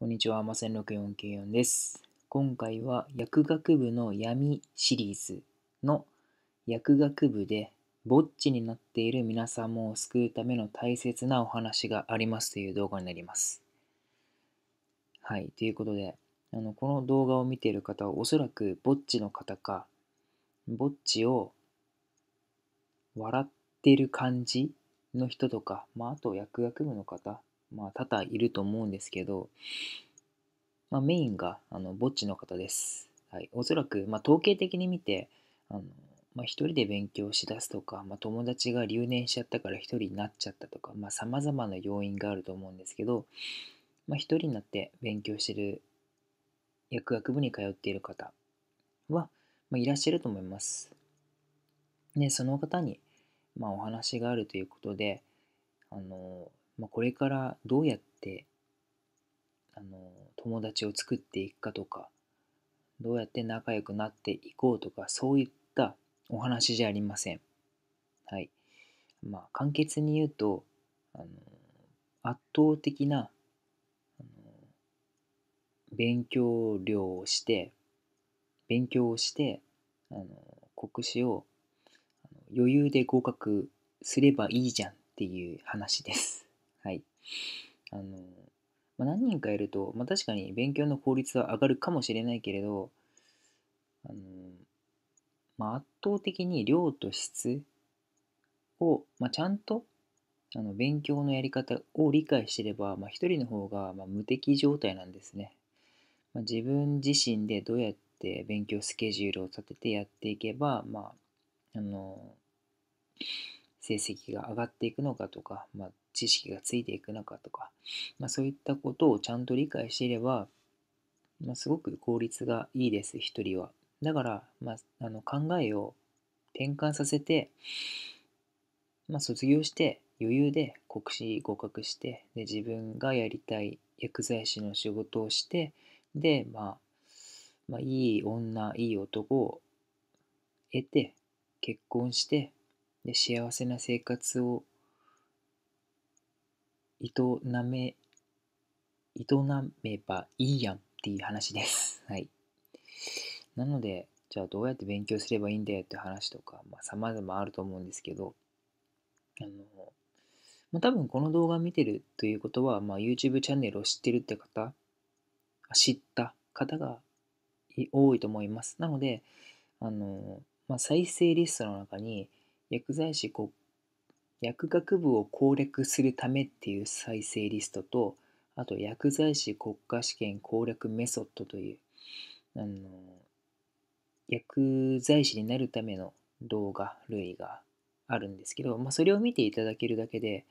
こんにちは、ません6494です。今回は薬学部の闇シリーズの薬学部でぼっちになっている皆さんを救うための大切なお話がありますという動画になります。はい、ということで、あのこの動画を見ている方はおそらくぼっちの方か、ぼっちを笑ってる感じの人とか、まあ、あと薬学部の方まあ、多々いると思うんですけど、まあ、メインがあのぼっちの方です。はい、おそらく、まあ、統計的に見て、あのまあ、一人で勉強しだすとか、まあ、友達が留年しちゃったから一人になっちゃったとか、まあ、まな要因があると思うんですけど、まあ、一人になって勉強してる、薬学部に通っている方は、まあ、いらっしゃると思います。で、その方に、まあ、お話があるということで、あのまあ、これからどうやってあの友達を作っていくかとかどうやって仲良くなっていこうとかそういったお話じゃありません。はい。まあ簡潔に言うとあの圧倒的な勉強量をして勉強をしてあの国試を余裕で合格すればいいじゃんっていう話です。はい。あの、まあ、何人かいると、まあ、確かに勉強の効率は上がるかもしれないけれど、あの、まあ、圧倒的に量と質を、まあ、ちゃんとあの勉強のやり方を理解してれば、まあ、一人の方がまあ無敵状態なんですね。まあ、自分自身でどうやって勉強スケジュールを立ててやっていけば、まあ、あの成績が上がっていくのかとか、まあ、知識がついていくのかとか、まあ、そういったことをちゃんと理解していれば、まあ、すごく効率がいいです、一人は。だから、まあ、あの考えを転換させて、まあ、卒業して余裕で国試合格してで自分がやりたい薬剤師の仕事をしてで、まあ、まあいい女いい男を得て結婚してで幸せな生活を営め、営めばいいやんっていう話です。はい。なので、じゃあどうやって勉強すればいいんだよって話とか、まあ、様々あると思うんですけど、あの、まあ、多分この動画を見てるということは、まあ、YouTube チャンネルを知ってるって方、知った方が多いと思います。なので、あの、まあ、再生リストの中に、薬剤師国薬学部を攻略するためっていう再生リストと、あと薬剤師国家試験攻略メソッドという、あの、薬剤師になるための動画類があるんですけど、まあ、それを見ていただけるだけで、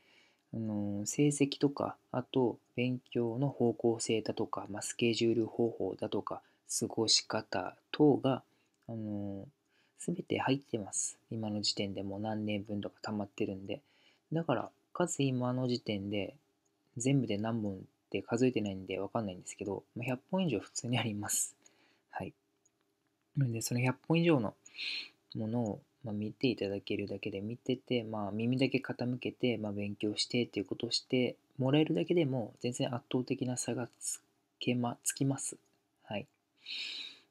あの成績とか、あと勉強の方向性だとか、まあ、スケジュール方法だとか、過ごし方等が、あの全て入ってます。今の時点でもう何年分とか溜まってるんで。だから、かつ今の時点で全部で何本って数えてないんで分かんないんですけど、100本以上普通にあります。はい。なんで、その100本以上のものを、ま見ていただけるだけで、見てて、まあ、耳だけ傾けて、まあ、勉強してっていうことをしてもらえるだけでも、全然圧倒的な差がつけま、つきます。はい。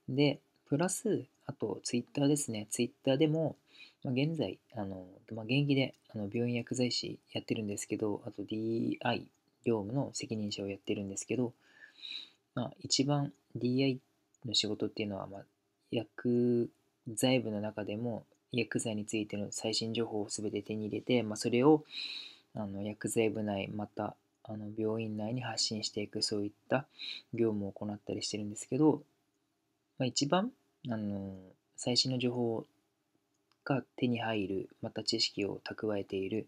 で、プラス、あとツイッターですね。ツイッターでも、まあ、現在、あのまあ、現役であの病院薬剤師やってるんですけど、あと DI 業務の責任者をやってるんですけど、まあ、一番 DI の仕事っていうのは、まあ、薬剤部の中でも薬剤についての最新情報を全て手に入れて、まあ、それをあの薬剤部内またあの病院内に発信していくそういった業務を行ったりしてるんですけどまあ、一番、あの最新の情報が手に入る、また知識を蓄えている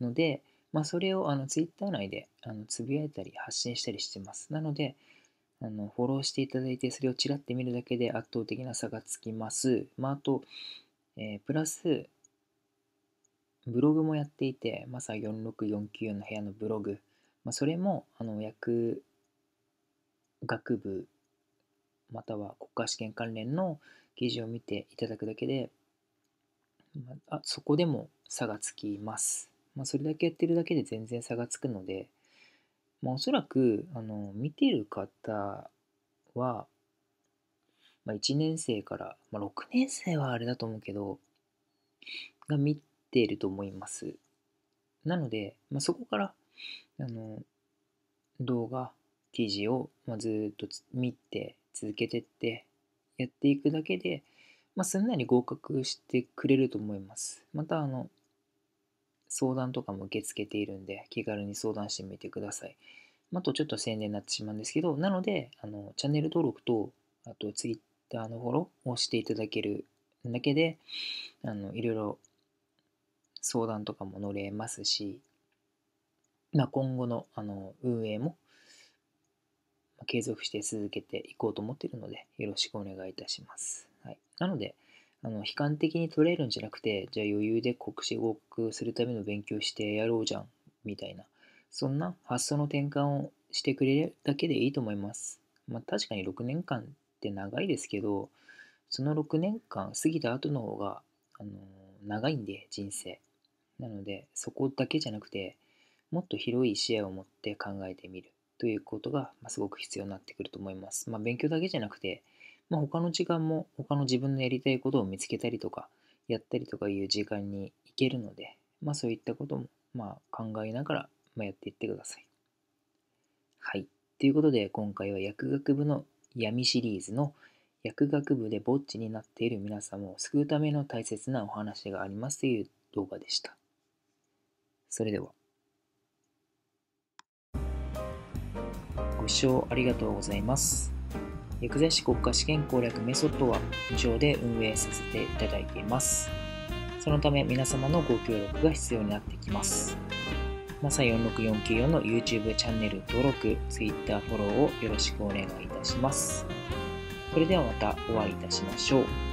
ので、まあ、それをあの Twitter 内であのつぶやいたり発信したりしてます。なので、あのフォローしていただいて、それをちらって見るだけで圧倒的な差がつきます。まあ、あと、えー、プラス、ブログもやっていて、まさ4649の部屋のブログ、まあ、それもあの薬学部または国家試験関連の記事を見ていただくだけで、あそこでも差がつきます。まあ、それだけやってるだけで全然差がつくので、まあ、おそらくあの見てる方は、まあ、1年生から、まあ、6年生はあれだと思うけど、が見ていると思います。なので、まあ、そこからあの動画、記事を、まずっと見て続けてってやっていくだけで、まあ、すんなり合格してくれると思います。また、あの、相談とかも受け付けているんで、気軽に相談してみてください。あとちょっと宣伝になってしまうんですけど、なので、あのチャンネル登録と、あと Twitter のフォローをしていただけるだけで、あのいろいろ相談とかも乗れますし、まあ、今後のあの運営も継続して続けていこうと思っているので、よろしくお願いいたします。はい、なので、あの悲観的に取れるんじゃなくて、じゃあ余裕で国試合訳するための勉強してやろうじゃん、みたいな、そんな発想の転換をしてくれるだけでいいと思います。まあ、確かに6年間って長いですけど、その6年間過ぎた後の方が、あの長いんで、人生。なので、そこだけじゃなくて、もっと広い視野を持って考えてみる。ということが、ますごく必要になってくると思います。まあ、勉強だけじゃなくて、まあ、他の時間も他の自分のやりたいことを見つけたりとか、やったりとかいう時間に行けるので、まあ、そういったことも、まあ、考えながら、まやっていってください。はい。ということで、今回は薬学部の闇シリーズの薬学部でぼっちになっている皆様を救うための大切なお話がありますという動画でした。それでは。ご視聴ありがとうございます。薬剤師国家試験攻略メソッドは無償で運営させていただいています。そのため皆様のご協力が必要になってきます。マサ4 6 4 9 4の YouTube チャンネル登録、Twitter フォローをよろしくお願いいたします。それではまたお会いいたしましょう。